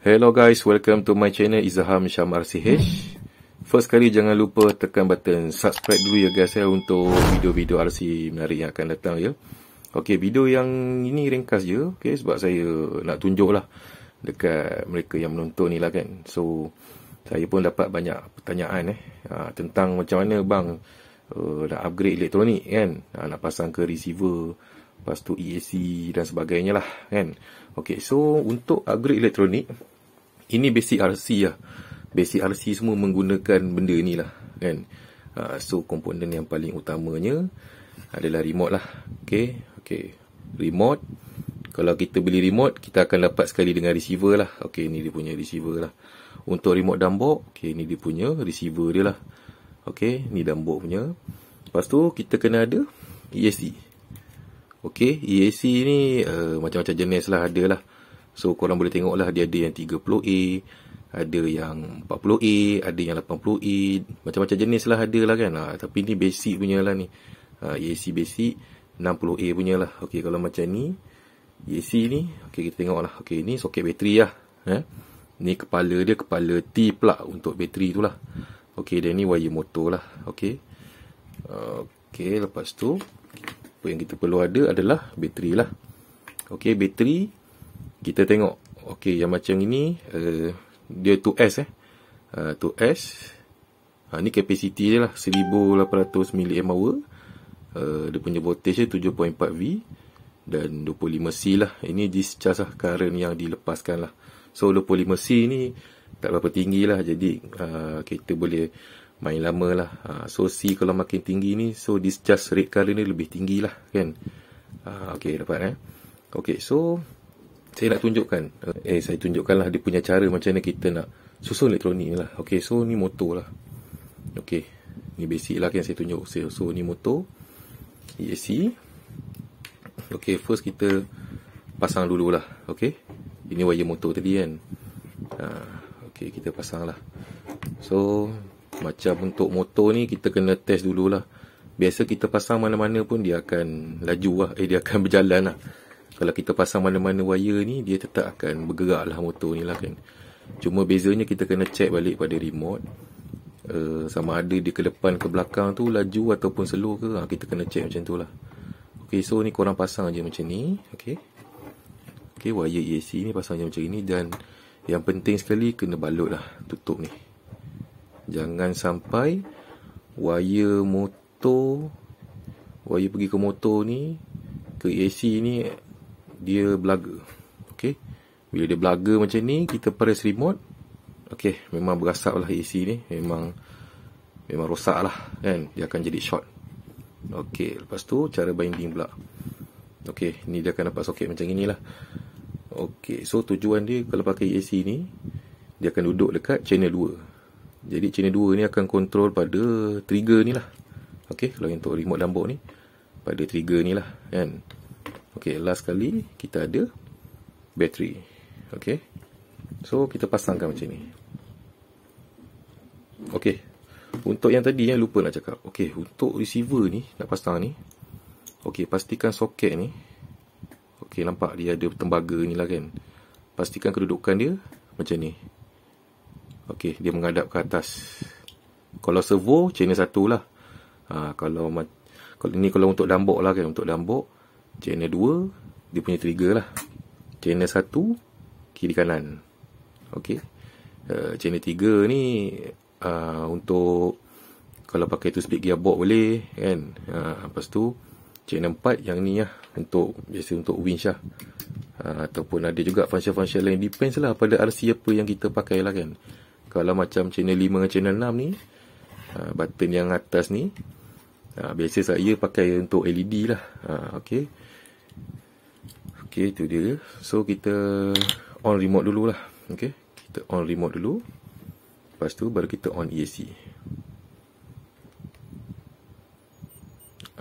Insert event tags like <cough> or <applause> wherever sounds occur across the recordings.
Hello guys, welcome to my channel Izham Syam RCH. First kali jangan lupa tekan button subscribe dulu ya guys ya untuk video-video RC menarik yang akan datang ya. Okey, video yang ini ringkas je, okey sebab saya nak tunjuk lah dekat mereka yang menonton ni lah kan. So saya pun dapat banyak pertanyaan eh ha, tentang macam mana bang uh, nak upgrade elektronik kan, ha, nak pasang ke receiver lepas tu EAC dan sebagainya lah kan Okey, so untuk upgrade elektronik ini basic RC lah basic RC semua menggunakan benda ni lah kan uh, so komponen yang paling utamanya adalah remote lah Okay, okay. remote kalau kita beli remote, kita akan dapat sekali dengan receiver lah. Okay, ni dia punya receiver lah. Untuk remote dumbbox, okay, ni dia punya receiver dia lah. Okay, ni dumbbox punya. Lepas tu, kita kena ada ESD. Okey, EAC ni eh, macam-macam uh, jenis lah ada lah. So korang boleh tengok lah dia ada yang 30A, ada yang 40A, ada yang 80A. Macam-macam jenis lah ada lah kan. Ha, tapi ni basic punya lah ni. Ha, ah, e EAC basic 60A punya lah. Okey, kalau macam ni. EAC ni, okey kita tengok lah. Okey, ni soket bateri lah. Eh? Ni kepala dia, kepala T pula untuk bateri tu lah. Okey, dia ni wire motor lah. Okey. Okey, lepas tu apa yang kita perlu ada adalah bateri lah Okey, bateri kita tengok Okey, yang macam ini uh, dia 2S eh uh, eh, 2S ha, ni kapasiti je lah 1800 mAh uh, dia punya voltage dia 7.4V dan 25C lah ini discharge lah current yang dilepaskan lah so 25C ni tak berapa tinggi lah jadi uh, kita boleh main lama lah. Ha, so C kalau makin tinggi ni, so discharge rate kali ni lebih tinggi lah kan. Ha, okay dapat eh. Okay so, saya nak tunjukkan. Eh saya tunjukkan lah dia punya cara macam mana kita nak susun elektronik ni lah. Okay so ni motor lah. Okay. Ni basic lah kan saya tunjuk. So, so ni motor. EAC. Okay first kita pasang dulu lah. Okay. Ini wire motor tadi kan. Ha, okay kita pasang lah. So, macam untuk motor ni kita kena test dululah Biasa kita pasang mana-mana pun dia akan laju lah Eh dia akan <laughs> berjalan lah Kalau kita pasang mana-mana wire ni dia tetap akan bergerak lah motor ni lah kan Cuma bezanya kita kena check balik pada remote uh, Sama ada dia ke depan ke belakang tu laju ataupun slow ke ha, Kita kena check macam tu lah Ok so ni korang pasang je macam ni Ok Ok wire ESC ni pasang je macam ni dan Yang penting sekali kena balut lah tutup ni Jangan sampai wire motor wire pergi ke motor ni ke AC ni dia belaga. okay? Bila dia belaga macam ni kita press remote. okay? memang berasap lah AC ni. Memang memang rosak lah kan. Dia akan jadi short. okay? lepas tu cara binding pula. okay? ni dia akan dapat soket macam inilah. okay? so tujuan dia kalau pakai AC ni dia akan duduk dekat channel jadi channel 2 ni akan kontrol pada trigger ni lah. Okey, kalau yang untuk remote dumbbell ni pada trigger ni lah kan. Okey, last kali kita ada battery, Okey. So kita pasangkan macam ni. Okey. Untuk yang tadi lupa nak cakap. Okey, untuk receiver ni nak pasang ni. Okey, pastikan soket ni Okey, nampak dia ada tembaga ni lah kan. Pastikan kedudukan dia macam ni. Okey, dia menghadap ke atas. Kalau servo, channel satu lah. Ha, kalau, kalau ini kalau untuk dambok lah kan. Untuk dambok, channel dua, dia punya trigger lah. Channel satu, kiri kanan. Okey. Uh, ha, channel tiga ni, uh, untuk kalau pakai tu speed gearbox boleh kan. Uh, lepas tu, channel empat yang ni lah. Untuk, biasa untuk winch lah. Uh, ataupun ada juga function-function lain depends lah pada RC apa yang kita pakai lah kan kalau macam channel 5 channel 6 ni ha, button yang atas ni ha, biasa saya pakai untuk LED lah ha, ah, ok ok tu dia so kita on remote dulu lah ok kita on remote dulu lepas tu baru kita on ESC.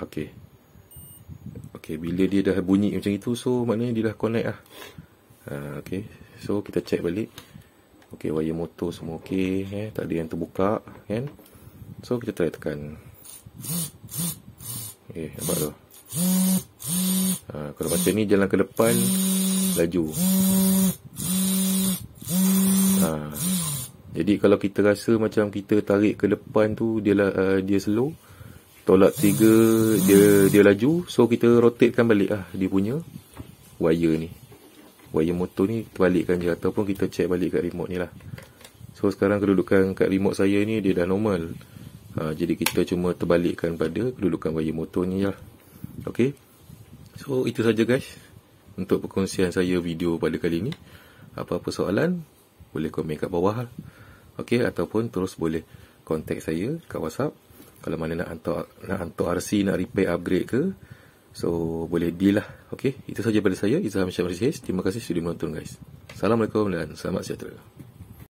ok ok bila dia dah bunyi macam itu so maknanya dia dah connect lah ha, ok so kita check balik Okey, wire motor semua okey eh. Tak ada yang terbuka kan. So kita try tekan. Eh, nampak tu. Ha, kalau macam ni jalan ke depan laju. Ha. Jadi kalau kita rasa macam kita tarik ke depan tu dia uh, dia slow, tolak tiga dia dia laju. So kita rotatekan baliklah dia punya wire ni wire motor ni terbalikkan je ataupun kita check balik kat remote ni lah so sekarang kedudukan kat remote saya ni dia dah normal ha, jadi kita cuma terbalikkan pada kedudukan wire motor ni lah ok so itu saja guys untuk perkongsian saya video pada kali ni apa-apa soalan boleh komen kat bawah lah ok ataupun terus boleh contact saya kat whatsapp kalau mana nak hantar, nak hantar RC nak repair upgrade ke So boleh deal lah Okay Itu sahaja pada saya Izzah Hamisham Terima kasih sudah menonton guys Assalamualaikum dan selamat sejahtera